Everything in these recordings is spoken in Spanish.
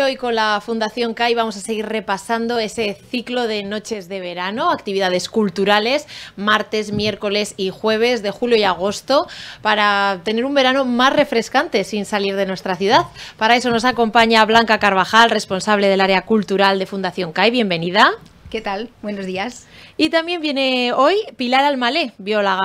Hoy con la Fundación CAI vamos a seguir repasando ese ciclo de noches de verano, actividades culturales, martes, miércoles y jueves de julio y agosto, para tener un verano más refrescante sin salir de nuestra ciudad. Para eso nos acompaña Blanca Carvajal, responsable del área cultural de Fundación CAI. Bienvenida. ¿Qué tal? Buenos días. Y también viene hoy Pilar Almalé, viola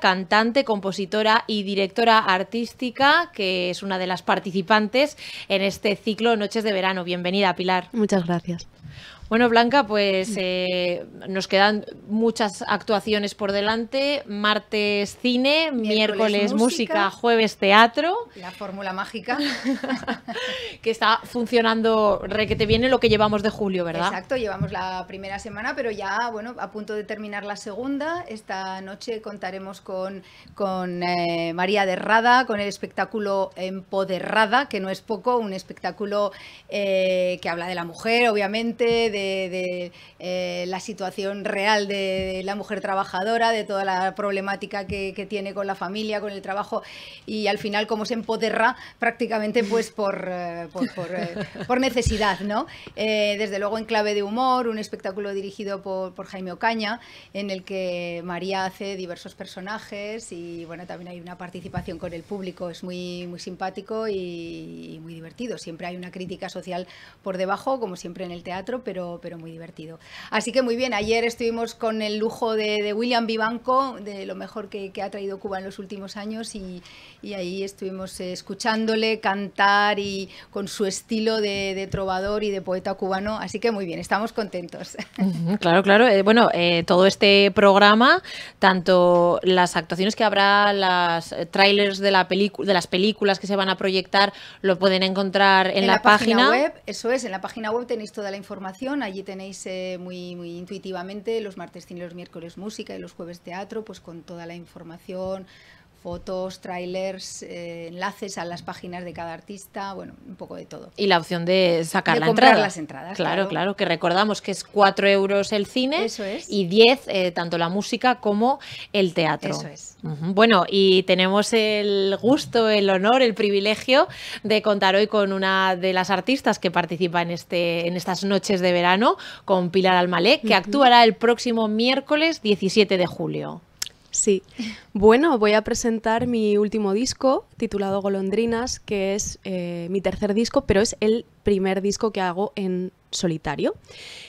cantante, compositora y directora artística, que es una de las participantes en este ciclo Noches de Verano. Bienvenida, Pilar. Muchas gracias. Bueno, Blanca, pues eh, nos quedan muchas actuaciones por delante. Martes cine, miércoles, música, jueves teatro. La fórmula mágica. que está funcionando re que te viene lo que llevamos de julio, ¿verdad? Exacto, llevamos la primera semana, pero ya, bueno, a punto de terminar la segunda. Esta noche contaremos con, con eh, María Derrada, con el espectáculo Empoderrada, que no es poco, un espectáculo eh, que habla de la mujer, obviamente, de de, eh, la situación real de, la mujer trabajadora, de toda la problemática que, tiene con la familia, con el trabajo y al final cómo se empoderra prácticamente pues por, eh, eh, por, necesidad, ¿no? desde luego en clave de humor, un espectáculo dirigido por, Jaime Ocaña en el que María hace diversos personajes y bueno, también hay una participación con el público, es muy, muy simpático y, y muy divertido. Siempre hay una crítica social por debajo, como siempre en el teatro, pero pero, muy divertido. Así que muy bien, ayer estuvimos con el lujo de, William Vivanco, de lo mejor que, ha traído Cuba en los últimos años, y, ahí estuvimos eh, escuchándole cantar y con su estilo de, trovador y de poeta cubano. Así que muy bien, estamos contentos. Claro, claro. Eh, bueno, eh, todo este programa, tanto las actuaciones que habrá, las trailers de, la de las películas que se van a proyectar, lo pueden encontrar en, la, página. página web. Eso es, en la página web tenéis toda la información Allí tenéis eh, muy, muy intuitivamente los martes cine, los miércoles música y los jueves teatro, pues con toda la información fotos, trailers, eh, enlaces a las páginas de cada artista, bueno, un poco de todo. Y la opción de sacar las entradas. Claro, claro, que recordamos que es 4 euros el cine y 10 eh, tanto la música como el teatro. Eso es. Bueno, y tenemos el gusto, el honor, el privilegio de contar hoy con una de las artistas que participa en, este, en estas noches de verano, con Pilar Almalé, que actuará el próximo miércoles 17 de julio. Sí. Bueno, voy a presentar mi último disco titulado Golondrinas, que es eh, mi tercer disco, pero es el primer disco que hago en solitario.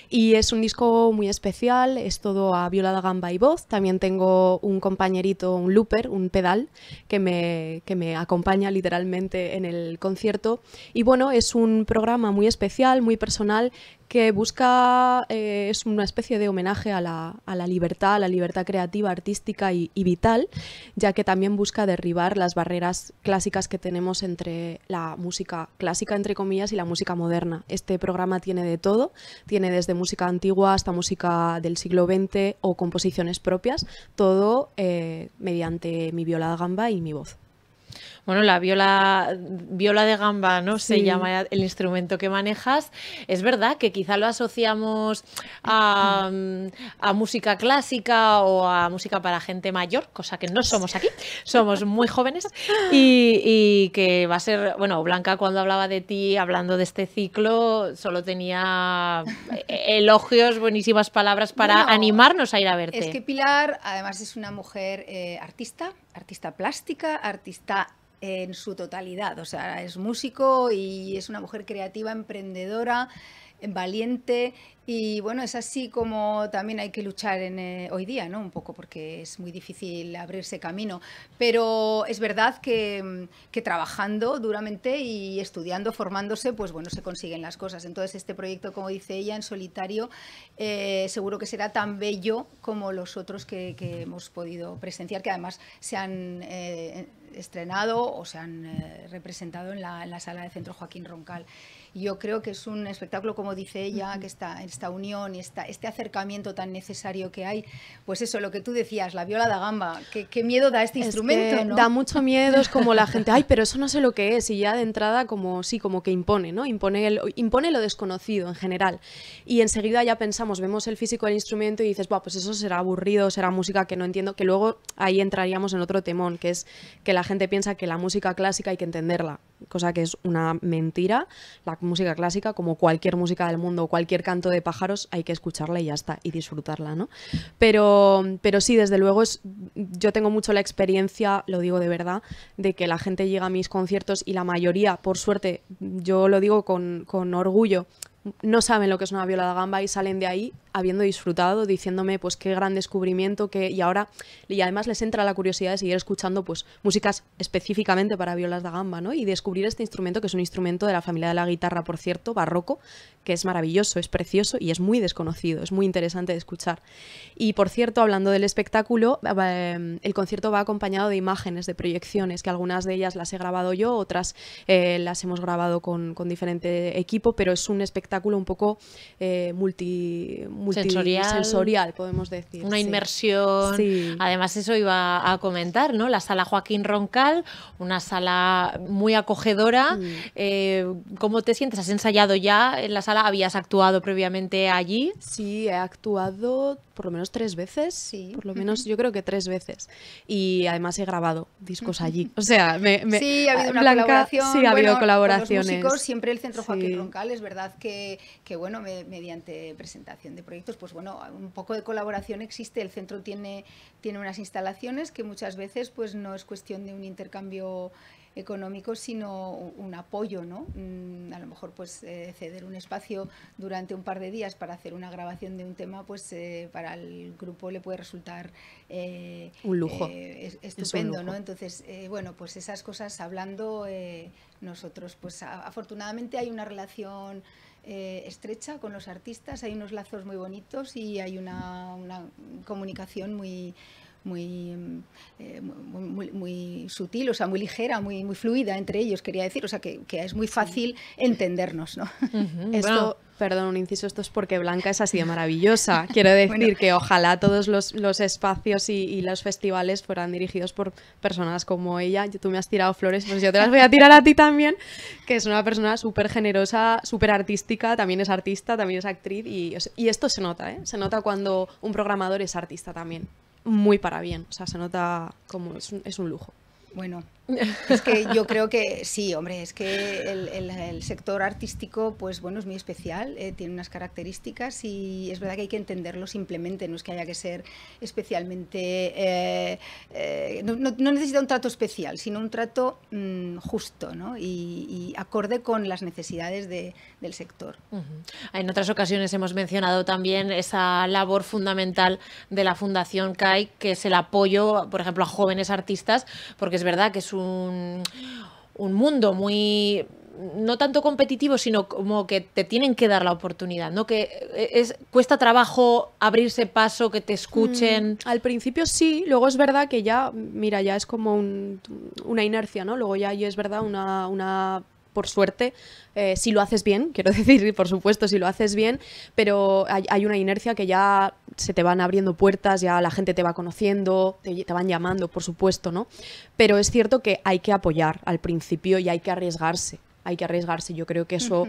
Y es un disco muy especial, es todo a viola da gamba y voz. También tengo un compañerito, un looper, un pedal, que me, que me acompaña literalmente en el concierto. Y bueno, es un programa muy especial, muy personal, que busca, eh, es una especie de homenaje a la, a la, libertad, a la libertad creativa, artística y, y vital, ya que también busca derribar las barreras clásicas que tenemos entre la música clásica, entre comillas, y la música moderna. Este programa tiene de todo, tiene desde música antigua hasta música del siglo XX o composiciones propias, todo eh, mediante mi violada gamba y mi voz bueno, la viola, viola de gamba, ¿no? Se llama el instrumento que manejas. Es verdad que quizá lo asociamos a, música clásica o a música para gente mayor, cosa que no somos aquí, somos muy jóvenes y, que va a ser, bueno, Blanca cuando hablaba de ti, hablando de este ciclo, solo tenía elogios, buenísimas palabras para animarnos a ir a verte. Es que Pilar además es una mujer eh, artista, artista plástica, artista en su totalidad. O sea, es músico y es una mujer creativa, emprendedora, valiente y bueno, es así como también hay que luchar en, eh, hoy día, ¿no? Un poco porque es muy difícil abrirse camino. Pero es verdad mm, que, trabajando duramente y estudiando, formándose, pues bueno, se consiguen las cosas. Entonces este proyecto, como dice ella, en solitario, eh, seguro que será tan bello como los otros que, hemos podido presenciar, que además se han... Eh, estrenado o se han representado en la, en la, sala de Centro Joaquín Roncal. Yo creo que es un espectáculo, como dice ella, que está, esta unión y esta, este acercamiento tan necesario que hay. Pues eso, lo que tú decías, la viola da gamba, qué, miedo da este instrumento. Da mucho miedo, es como la gente, ay, pero eso no sé lo que es, y ya de entrada como sí, como que impone, ¿no? Impone, el, impone lo desconocido en general. Y enseguida ya pensamos, vemos el físico del instrumento y dices, pues eso será aburrido, será música que no entiendo, que luego ahí entraríamos en otro temón, que es que la gente piensa que la música clásica hay que entenderla cosa que es una mentira. La música clásica, como cualquier música del mundo, cualquier canto de pájaros, hay que escucharla y ya está, y disfrutarla, ¿no? Pero, pero sí, desde luego, es, yo tengo mucho la experiencia, lo digo de verdad, de que la gente llega a mis conciertos y la mayoría, por suerte, yo lo digo con, con orgullo, no saben lo que es una viola de gamba y salen de ahí habiendo disfrutado, diciéndome pues qué gran descubrimiento, que y ahora, y además les entra la curiosidad de seguir escuchando pues músicas específicamente para violas de gamba, ¿no? Y descubrir este instrumento, que es un instrumento de la familia de la guitarra, por cierto, barroco, que es maravilloso, es precioso y es muy desconocido, es muy interesante de escuchar. Y por cierto, hablando del espectáculo, em, el concierto va acompañado de imágenes, de proyecciones, que algunas de ellas las he grabado yo, otras eh, las hemos grabado con, diferente equipo, pero es un espectáculo un poco eh, multi Sensorial, podemos decir. Una inmersión. Además, eso iba a comentar, ¿no? La sala Joaquín Roncal, una sala muy acogedora. Mm. Eh, ¿Cómo te sientes? ¿Has ensayado ya en la sala? ¿Habías actuado previamente allí? Sí, he actuado por lo menos tres veces, sí. Por lo menos yo creo que tres veces. Y además he grabado discos allí. O sea, sí, ha habido una colaboración. Sí, ha habido colaboraciones. siempre el Centro Joaquín Roncal, es verdad que, que bueno, mediante presentación de proyectos pues bueno, un poco de colaboración existe. El centro tiene, tiene unas instalaciones que muchas veces pues no es cuestión de un intercambio económico, sino un apoyo, ¿no? Mm, a lo mejor pues eh, ceder un espacio durante un par de días para hacer una grabación de un tema, pues eh, para el grupo le puede resultar eh, un lujo, estupendo, Entonces, bueno, pues esas cosas hablando nosotros, pues afortunadamente hay una relación eh, estrecha con los artistas, hay unos lazos muy bonitos y hay una, una comunicación muy, eh, muy, sutil, o sea, muy ligera, muy, muy fluida entre ellos, quería decir, o sea, que, es muy fácil entendernos, ¿no? Esto... perdón, un inciso, esto es porque Blanca es así de maravillosa. Quiero decir que ojalá todos los, espacios y, los festivales fueran dirigidos por personas como ella. Yo, tú me has tirado flores, pues yo te las voy a tirar a ti también, que es una persona súper generosa, súper artística, también es artista, también es actriz y, y esto se nota, ¿eh? Se nota cuando un programador es artista también muy para bien. O sea, se nota como es un, es un lujo. Bueno, es que yo creo que sí, hombre, es que el, el, sector artístico, pues bueno, es muy especial, eh, tiene unas características y es verdad que hay que entenderlo simplemente, no es que haya que ser especialmente, eh, eh, no, necesita un trato especial, sino un trato mm, justo ¿no? y, acorde con las necesidades de, del sector. En otras ocasiones hemos mencionado también esa labor fundamental de la Fundación CAI, que es el apoyo, por ejemplo, a jóvenes artistas, porque es verdad que es un, mundo muy no tanto competitivo, sino como que te tienen que dar la oportunidad, ¿no? Que es, cuesta trabajo abrirse paso, que te escuchen. Mm, al principio sí, luego es verdad que ya, mira, ya es como una inercia, ¿no? Luego ya es verdad una por suerte, eh, si lo haces bien, quiero decir, por supuesto, si lo haces bien, pero hay, una inercia que ya se te van abriendo puertas, ya la gente te va conociendo, te, van llamando, por supuesto, ¿no? Pero es cierto que hay que apoyar al principio y hay que arriesgarse, hay que arriesgarse. Yo creo que eso,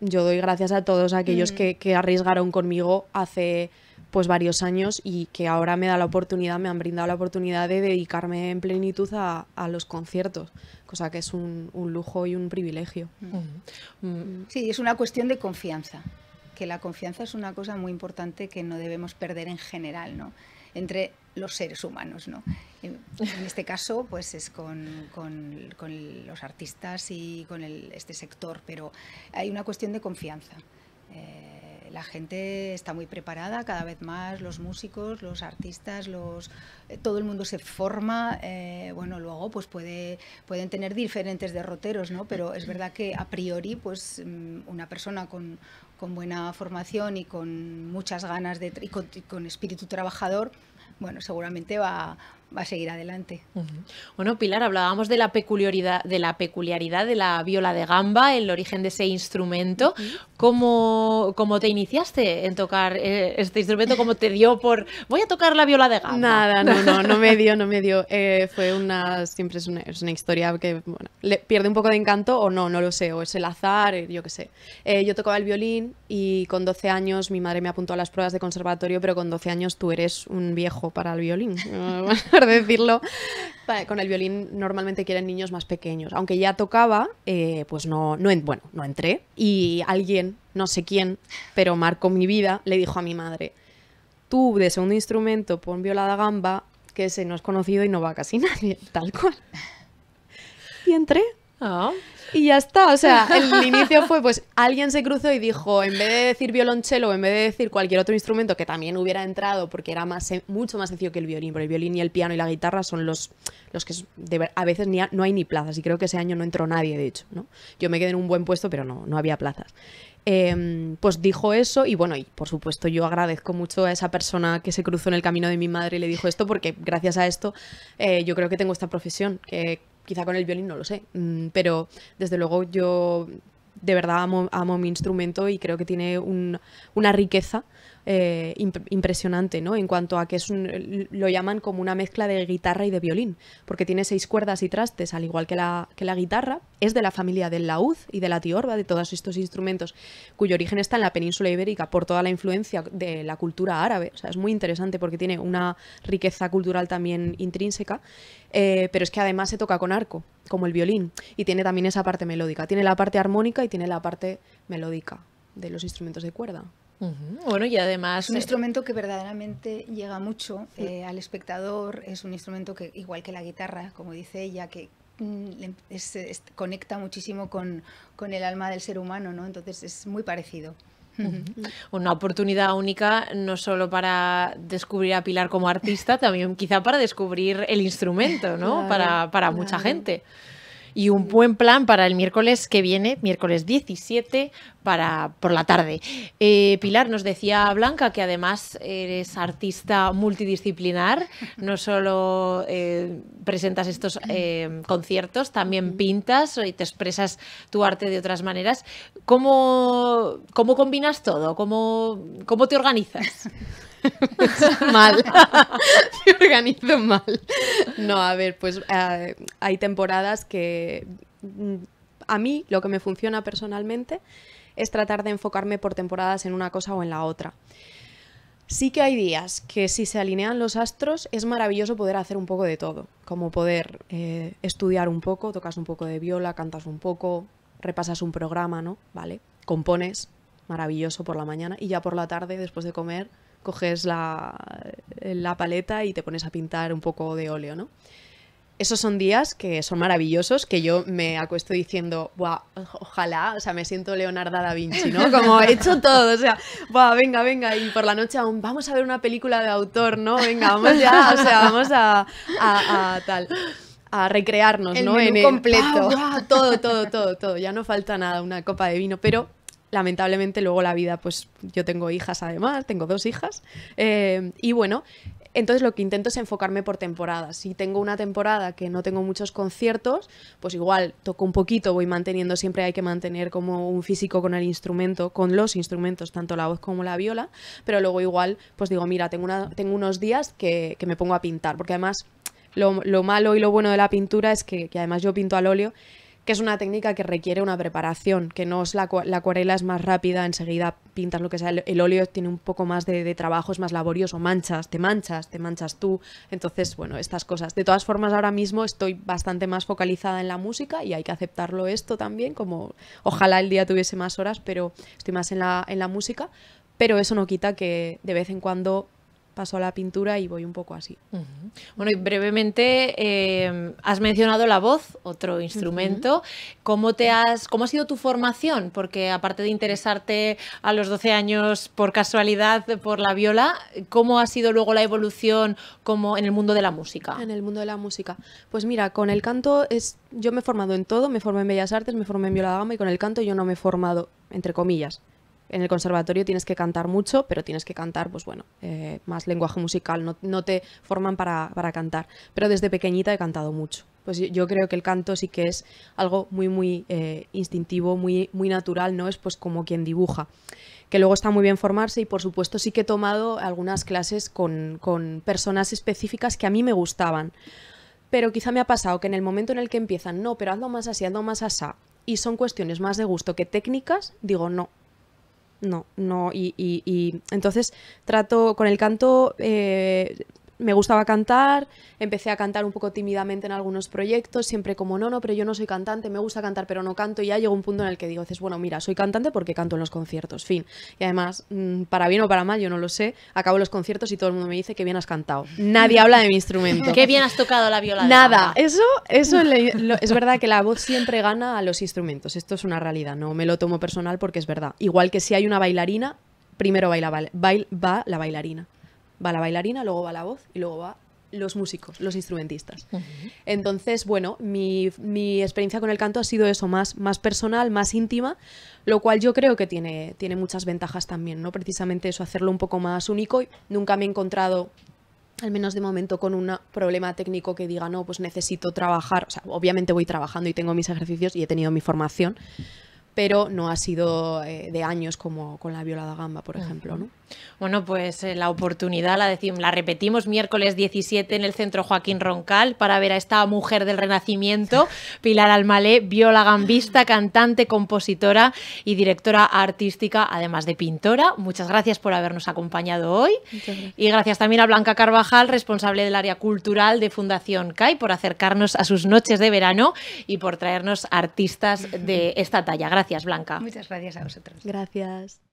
yo doy gracias a todos aquellos mm. que arriesgaron conmigo hace pues varios años y que ahora me da la oportunidad, me han brindado la oportunidad de dedicarme en plenitud a, los conciertos, cosa que es un, lujo y un privilegio. Mm. Mm. Sí, es una cuestión de confianza, que la confianza es una cosa muy importante que no debemos perder en general, ¿no? Entre los seres humanos, ¿no? En, este caso, pues es con, con, los artistas y con el, este sector, pero hay una cuestión de confianza. Eh, la gente está muy preparada, cada vez más los músicos, los artistas, los, eh, todo el mundo se forma. Eh, bueno, luego pues puede, pueden tener diferentes derroteros, ¿no? Pero es verdad que a priori, pues mm, una persona con, buena formación y con muchas ganas de, y con, con espíritu trabajador, bueno, seguramente va, va a seguir adelante. Bueno, Pilar, hablábamos de la peculiaridad de la peculiaridad de la viola de gamba, el origen de ese instrumento. ¿Cómo, te iniciaste en tocar eh, este instrumento? ¿Cómo te dio por voy a tocar la viola de gamba? Nada, no, no, no me dio, no me dio. Eh, fue una siempre es una, historia que bueno, le pierde un poco de encanto o no, no lo sé, o es el azar, eh, yo qué sé. yo tocaba el violín y con 12 años mi madre me apuntó a las pruebas de conservatorio, pero con 12 años tú eres un viejo para el violín. decirlo. Con el violín normalmente quieren niños más pequeños. Aunque ya tocaba, eh, pues no, no, bueno, no entré. Y alguien, no sé quién, pero marcó mi vida, le dijo a mi madre, tú de segundo instrumento pon violada gamba, que ese no es conocido y no va casi nadie, tal cual. Y entré. Ah. Y ya está, o sea, el inicio fue pues alguien se cruzó y dijo, en vez de decir violonchelo, en vez de decir cualquier otro instrumento que también hubiera entrado porque era más mucho más sencillo que el violín, porque el violín y el piano y la guitarra son los, los que a veces no hay ni plazas y creo que ese año no entró nadie, de hecho, ¿no? Yo me quedé en un buen puesto, pero no, no había plazas. Em, pues dijo eso y bueno, y por supuesto yo agradezco mucho a esa persona que se cruzó en el camino de mi madre y le dijo esto porque gracias a esto eh, yo creo que tengo esta profesión, que quizá con el violín no lo sé, mm, pero desde luego yo de verdad amo, mi instrumento y creo que tiene una riqueza eh, impresionante, ¿no? En cuanto a que es lo llaman como una mezcla de guitarra y de violín, porque tiene seis cuerdas y trastes, al igual que la, que la guitarra, es de la familia del laúd y de la tiorba, de todos estos instrumentos, cuyo origen está en la península ibérica por toda la influencia de la cultura árabe. O sea, es muy interesante porque tiene una riqueza cultural también intrínseca, eh, pero es que además se toca con arco como el violín, y tiene también esa parte melódica. Tiene la parte armónica y tiene la parte melódica de los instrumentos de cuerda. Bueno, y además... Es un eh, instrumento que verdaderamente llega mucho eh, al espectador, es un instrumento que, igual que la guitarra, como dice ella, que mm, conecta muchísimo con, con el alma del ser humano, ¿no? Entonces es muy parecido. Una oportunidad única no solo para descubrir a Pilar como artista, también quizá para descubrir el instrumento, ¿no? para, para mucha gente y un buen plan para el miércoles que viene, miércoles 17 para, por la tarde. Eh, Pilar, nos decía Blanca que además eres artista multidisciplinar, no solo eh, presentas estos eh, conciertos, también pintas y te expresas tu arte de otras maneras. ¿Cómo, combinas todo? cómo te organizas? mal. Me organizo mal. No, a ver, pues eh, hay temporadas que mm, a mí lo que me funciona personalmente es tratar de enfocarme por temporadas en una cosa o en la otra. Sí que hay días que si se alinean los astros es maravilloso poder hacer un poco de todo, como poder eh, estudiar un poco, tocas un poco de viola, cantas un poco, repasas un programa, ¿no? ¿Vale? Compones, maravilloso por la mañana y ya por la tarde, después de comer, coges la, paleta y te pones a pintar un poco de óleo, ¿no? esos son días que son maravillosos, que yo me acuesto diciendo, ojalá, o sea, me siento Leonardo da Vinci, ¿no? Como he hecho todo, o sea, Buah, venga, venga, y por la noche aún vamos a ver una película de autor, ¿no? Venga, vamos ya, o sea, vamos a, a, tal, a recrearnos, ¿no? en completo. El, todo, todo, todo, todo, ya no falta nada, una copa de vino, pero lamentablemente luego la vida, pues yo tengo hijas además, tengo dos hijas. Eh, y bueno, entonces lo que intento es enfocarme por temporadas. Si tengo una temporada que no tengo muchos conciertos, pues igual toco un poquito, voy manteniendo, siempre hay que mantener como un físico con el instrumento, con los instrumentos, tanto la voz como la viola, pero luego igual pues digo, mira, tengo, una, tengo unos días que, que me pongo a pintar, porque además lo, malo y lo bueno de la pintura es que además yo pinto al óleo, que es una técnica que requiere una preparación, que no es la, acuarela es más rápida, enseguida pintas lo que sea, el, óleo tiene un poco más de, de, trabajo, es más laborioso, manchas, te manchas, te manchas tú, entonces, bueno, estas cosas. De todas formas, ahora mismo estoy bastante más focalizada en la música y hay que aceptarlo esto también, como ojalá el día tuviese más horas, pero estoy más en la, en la música, pero eso no quita que de vez en cuando paso a la pintura y voy un poco así. Bueno, y brevemente eh, has mencionado la voz, otro instrumento. ¿Cómo, te has, ¿Cómo ha sido tu formación? Porque aparte de interesarte a los 12 años por casualidad por la viola, ¿cómo ha sido luego la evolución como en el mundo de la música? En el mundo de la música. Pues mira, con el canto es, yo me he formado en todo, me formé en Bellas Artes, me formé en viola gama y con el canto yo no me he formado, entre comillas en el conservatorio tienes que cantar mucho, pero tienes que cantar, pues bueno, eh, más lenguaje musical, no, te forman para, cantar. Pero desde pequeñita he cantado mucho. Pues yo creo que el canto sí que es algo muy, muy eh, instintivo, muy, muy natural, ¿no? Es pues como quien dibuja. Que luego está muy bien formarse y por supuesto sí que he tomado algunas clases con, con personas específicas que a mí me gustaban. Pero quizá me ha pasado que en el momento en el que empiezan, no, pero hazlo más así, hazlo más asá, y son cuestiones más de gusto que técnicas, digo, no, no, no, y, entonces trato con el canto, eh, me gustaba cantar, empecé a cantar un poco tímidamente en algunos proyectos, siempre como no, no, pero yo no soy cantante, me gusta cantar, pero no canto. Y ya llegó un punto en el que digo, dices, bueno, mira, soy cantante porque canto en los conciertos, fin. Y además, mm, para bien o para mal, yo no lo sé, acabo los conciertos y todo el mundo me dice que bien has cantado. Nadie mm. habla de mi instrumento. Qué bien has tocado la viola. Nada, eso, eso es verdad que la voz siempre gana a los instrumentos. Esto es una realidad, no me lo tomo personal porque es verdad. Igual que si hay una bailarina, primero baila, baila va la bailarina va la bailarina, luego va la voz y luego va los músicos, los instrumentistas. Entonces, bueno, mi, experiencia con el canto ha sido eso, más, más personal, más íntima, lo cual yo creo que tiene, tiene muchas ventajas también, ¿no? Precisamente eso, hacerlo un poco más único. Nunca me he encontrado al menos de momento con un problema técnico que diga, no, pues necesito trabajar, o sea, obviamente voy trabajando y tengo mis ejercicios y he tenido mi formación, pero no ha sido eh, de años como con la viola violada gamba, por ejemplo. ¿no? Bueno, pues eh, la oportunidad la, repetimos miércoles 17 en el Centro Joaquín Roncal para ver a esta mujer del Renacimiento, Pilar Almalé, viola gambista, cantante, compositora y directora artística, además de pintora. Muchas gracias por habernos acompañado hoy. Y gracias también a Blanca Carvajal, responsable del área cultural de Fundación CAI, por acercarnos a sus noches de verano y por traernos artistas de esta talla. Gracias gracias, Blanca. Muchas gracias a vosotros. Gracias.